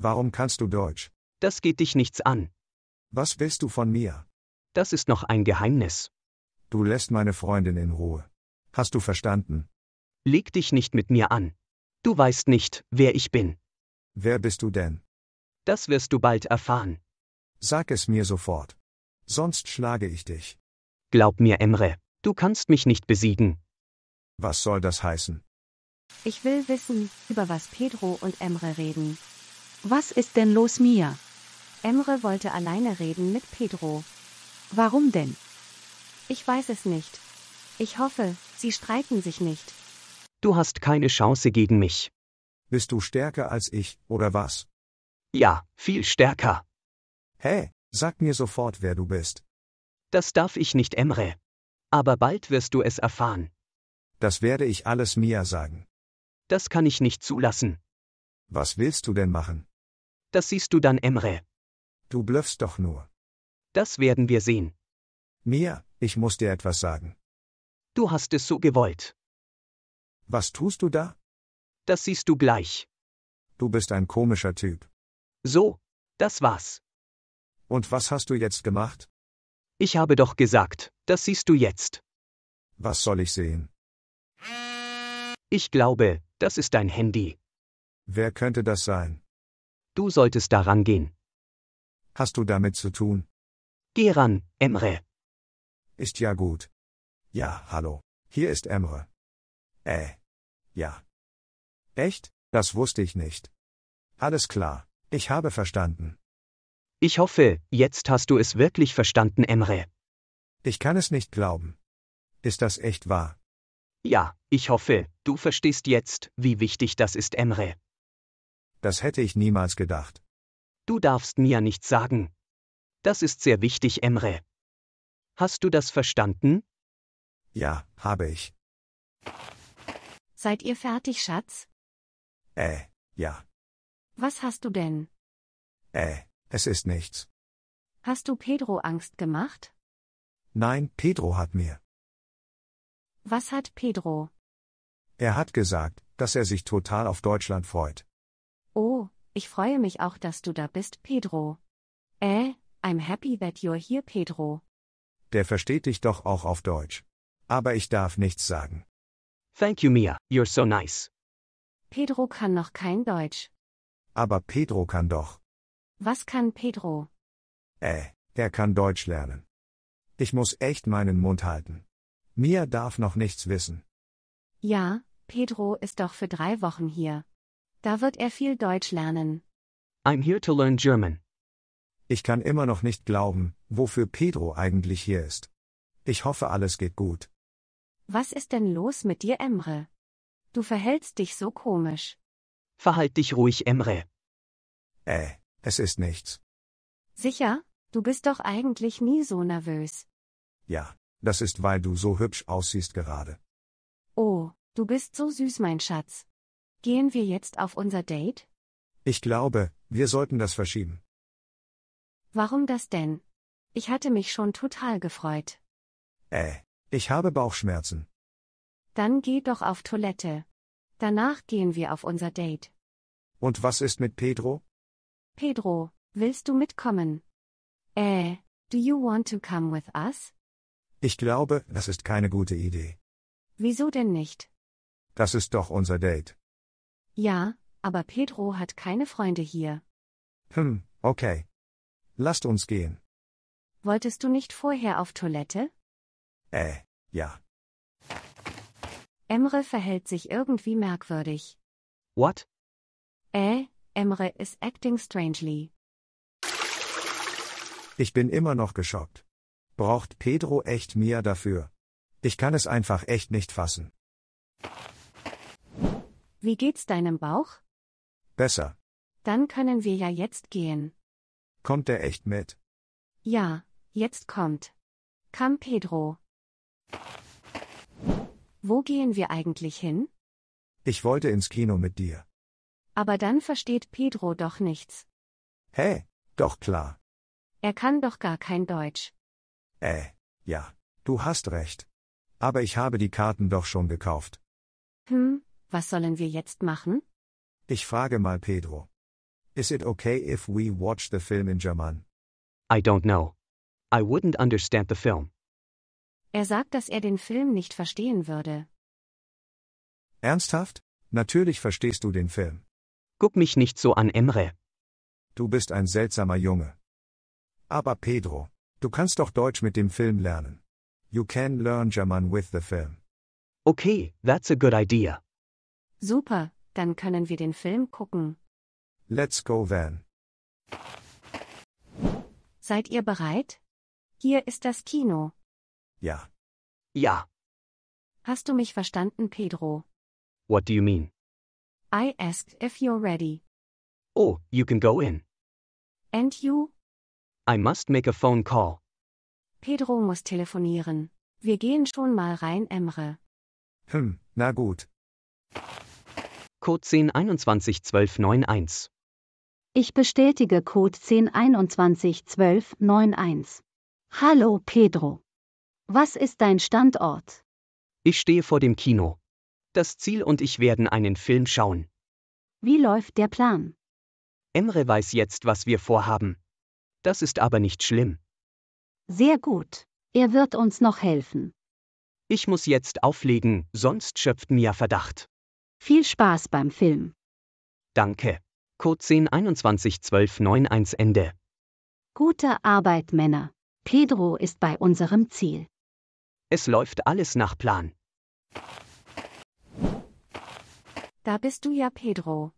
Warum kannst du Deutsch? Das geht dich nichts an. Was willst du von mir? Das ist noch ein Geheimnis. Du lässt meine Freundin in Ruhe. Hast du verstanden? Leg dich nicht mit mir an. Du weißt nicht, wer ich bin. Wer bist du denn? Das wirst du bald erfahren. Sag es mir sofort. Sonst schlage ich dich. Glaub mir, Emre, du kannst mich nicht besiegen. Was soll das heißen? Ich will wissen, über was Pedro und Emre reden. Was ist denn los, Mia? Emre wollte alleine reden mit Pedro. Warum denn? Ich weiß es nicht. Ich hoffe, sie streiten sich nicht. Du hast keine Chance gegen mich. Bist du stärker als ich, oder was? Ja, viel stärker. Hey, sag mir sofort, wer du bist. Das darf ich nicht, Emre. Aber bald wirst du es erfahren. Das werde ich alles Mia sagen. Das kann ich nicht zulassen. Was willst du denn machen? Das siehst du dann, Emre. Du blöffst doch nur. Das werden wir sehen. Mia, ich muss dir etwas sagen. Du hast es so gewollt. Was tust du da? Das siehst du gleich. Du bist ein komischer Typ. So, das war's. Und was hast du jetzt gemacht? Ich habe doch gesagt, das siehst du jetzt. Was soll ich sehen? Ich glaube, das ist dein Handy. Wer könnte das sein? Du solltest daran gehen. Hast du damit zu tun? Geh ran, Emre. Ist ja gut. Ja, hallo. Hier ist Emre. Äh. Ja. Echt? Das wusste ich nicht. Alles klar. Ich habe verstanden. Ich hoffe, jetzt hast du es wirklich verstanden, Emre. Ich kann es nicht glauben. Ist das echt wahr? Ja, ich hoffe, du verstehst jetzt, wie wichtig das ist, Emre. Das hätte ich niemals gedacht. Du darfst mir nichts sagen. Das ist sehr wichtig, Emre. Hast du das verstanden? Ja, habe ich. Seid ihr fertig, Schatz? Äh, ja. Was hast du denn? Äh, es ist nichts. Hast du Pedro Angst gemacht? Nein, Pedro hat mir. Was hat Pedro? Er hat gesagt, dass er sich total auf Deutschland freut. Oh, ich freue mich auch, dass du da bist, Pedro. Äh, I'm happy that you're here, Pedro. Der versteht dich doch auch auf Deutsch. Aber ich darf nichts sagen. Thank you, Mia, you're so nice. Pedro kann noch kein Deutsch. Aber Pedro kann doch. Was kann Pedro? Äh, er kann Deutsch lernen. Ich muss echt meinen Mund halten. Mia darf noch nichts wissen. Ja, Pedro ist doch für drei Wochen hier. Da wird er viel Deutsch lernen. I'm here to learn German. Ich kann immer noch nicht glauben, wofür Pedro eigentlich hier ist. Ich hoffe, alles geht gut. Was ist denn los mit dir, Emre? Du verhältst dich so komisch. Verhalt dich ruhig, Emre. Äh, es ist nichts. Sicher, du bist doch eigentlich nie so nervös. Ja, das ist, weil du so hübsch aussiehst gerade. Oh, du bist so süß, mein Schatz. Gehen wir jetzt auf unser Date? Ich glaube, wir sollten das verschieben. Warum das denn? Ich hatte mich schon total gefreut. Äh, ich habe Bauchschmerzen. Dann geh doch auf Toilette. Danach gehen wir auf unser Date. Und was ist mit Pedro? Pedro, willst du mitkommen? Äh, do you want to come with us? Ich glaube, das ist keine gute Idee. Wieso denn nicht? Das ist doch unser Date. Ja, aber Pedro hat keine Freunde hier. Hm, okay. Lasst uns gehen. Wolltest du nicht vorher auf Toilette? Äh, ja. Emre verhält sich irgendwie merkwürdig. What? Äh, Emre is acting strangely. Ich bin immer noch geschockt. Braucht Pedro echt Mia dafür? Ich kann es einfach echt nicht fassen. Wie geht's deinem Bauch? Besser. Dann können wir ja jetzt gehen. Kommt er echt mit? Ja, jetzt kommt. Kam Pedro. Wo gehen wir eigentlich hin? Ich wollte ins Kino mit dir. Aber dann versteht Pedro doch nichts. Hä? Hey, doch klar. Er kann doch gar kein Deutsch. Äh, ja, du hast recht. Aber ich habe die Karten doch schon gekauft. Hm, was sollen wir jetzt machen? Ich frage mal Pedro. Is it okay if we watch the film in German? I don't know. I wouldn't understand the film. Er sagt, dass er den Film nicht verstehen würde. Ernsthaft? Natürlich verstehst du den Film. Guck mich nicht so an, Emre. Du bist ein seltsamer Junge. Aber Pedro, du kannst doch Deutsch mit dem Film lernen. You can learn German with the film. Okay, that's a good idea. Super, dann können wir den Film gucken. Let's go then. Seid ihr bereit? Hier ist das Kino. Ja. Ja. Hast du mich verstanden, Pedro? What do you mean? I asked if you're ready. Oh, you can go in. And you? I must make a phone call. Pedro muss telefonieren. Wir gehen schon mal rein, Emre. Hm, na gut. Code 10211291. Ich bestätige Code 10211291. Hallo Pedro. Was ist dein Standort? Ich stehe vor dem Kino. Das Ziel und ich werden einen Film schauen. Wie läuft der Plan? Emre weiß jetzt, was wir vorhaben. Das ist aber nicht schlimm. Sehr gut. Er wird uns noch helfen. Ich muss jetzt auflegen, sonst schöpft mir Verdacht. Viel Spaß beim Film. Danke. Code 10211291 Ende. Gute Arbeit, Männer. Pedro ist bei unserem Ziel. Es läuft alles nach Plan. Da bist du ja, Pedro.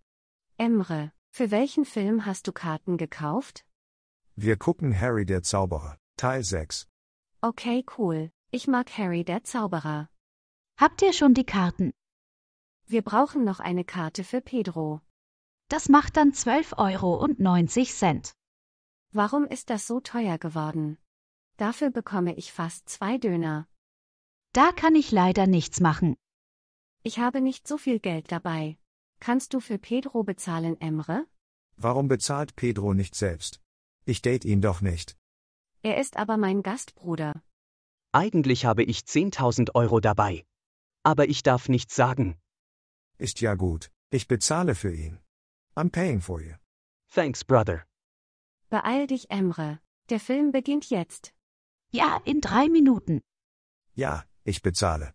Emre, für welchen Film hast du Karten gekauft? Wir gucken Harry der Zauberer, Teil 6. Okay, cool. Ich mag Harry der Zauberer. Habt ihr schon die Karten? Wir brauchen noch eine Karte für Pedro. Das macht dann 12,90 Euro. Warum ist das so teuer geworden? Dafür bekomme ich fast zwei Döner. Da kann ich leider nichts machen. Ich habe nicht so viel Geld dabei. Kannst du für Pedro bezahlen, Emre? Warum bezahlt Pedro nicht selbst? Ich date ihn doch nicht. Er ist aber mein Gastbruder. Eigentlich habe ich 10.000 Euro dabei. Aber ich darf nichts sagen. Ist ja gut, ich bezahle für ihn. I'm paying for you. Thanks, brother. Beeil dich, Emre. Der Film beginnt jetzt. Ja, in drei Minuten. Ja, ich bezahle.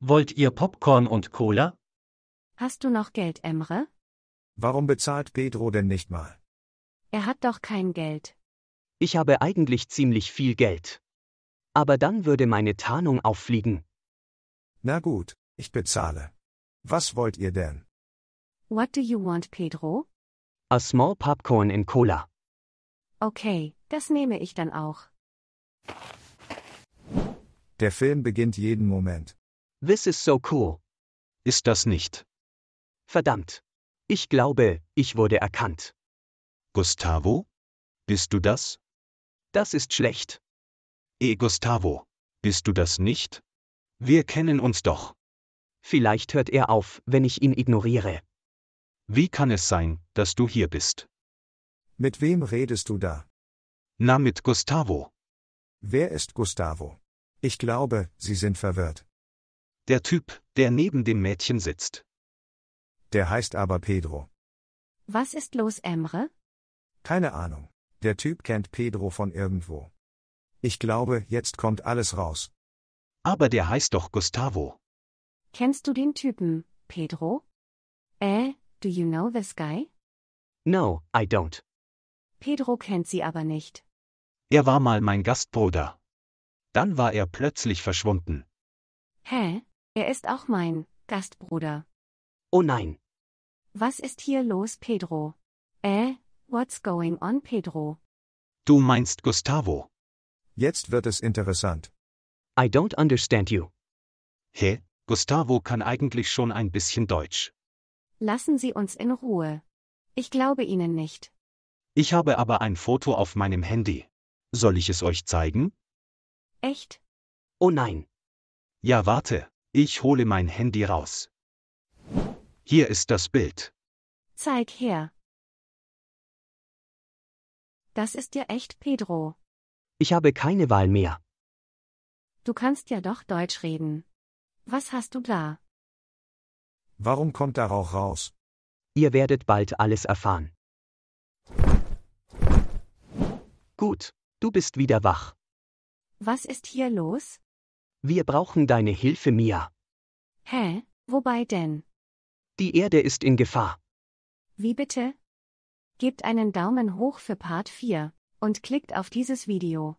Wollt ihr Popcorn und Cola? Hast du noch Geld, Emre? Warum bezahlt Pedro denn nicht mal? Er hat doch kein Geld. Ich habe eigentlich ziemlich viel Geld. Aber dann würde meine Tarnung auffliegen. Na gut, ich bezahle. Was wollt ihr denn? What do you want, Pedro? A small popcorn in cola. Okay, das nehme ich dann auch. Der Film beginnt jeden Moment. This is so cool. Ist das nicht? Verdammt. Ich glaube, ich wurde erkannt. Gustavo? Bist du das? Das ist schlecht. E Gustavo, bist du das nicht? Wir kennen uns doch. Vielleicht hört er auf, wenn ich ihn ignoriere. Wie kann es sein, dass du hier bist? Mit wem redest du da? Na, mit Gustavo. Wer ist Gustavo? Ich glaube, Sie sind verwirrt. Der Typ, der neben dem Mädchen sitzt. Der heißt aber Pedro. Was ist los, Emre? Keine Ahnung. Der Typ kennt Pedro von irgendwo. Ich glaube, jetzt kommt alles raus. Aber der heißt doch Gustavo. Kennst du den Typen, Pedro? Äh, do you know this guy? No, I don't. Pedro kennt sie aber nicht. Er war mal mein Gastbruder. Dann war er plötzlich verschwunden. Hä? Er ist auch mein Gastbruder. Oh nein. Was ist hier los, Pedro? Äh, what's going on, Pedro? Du meinst Gustavo. Jetzt wird es interessant. I don't understand you. Hä? Gustavo kann eigentlich schon ein bisschen Deutsch. Lassen Sie uns in Ruhe. Ich glaube Ihnen nicht. Ich habe aber ein Foto auf meinem Handy. Soll ich es euch zeigen? Echt? Oh nein. Ja, warte, ich hole mein Handy raus. Hier ist das Bild. Zeig her. Das ist ja echt Pedro. Ich habe keine Wahl mehr. Du kannst ja doch Deutsch reden. Was hast du da? Warum kommt da Rauch raus? Ihr werdet bald alles erfahren. Gut, du bist wieder wach. Was ist hier los? Wir brauchen deine Hilfe, Mia. Hä? Wobei denn? Die Erde ist in Gefahr. Wie bitte? Gebt einen Daumen hoch für Part 4 und klickt auf dieses Video.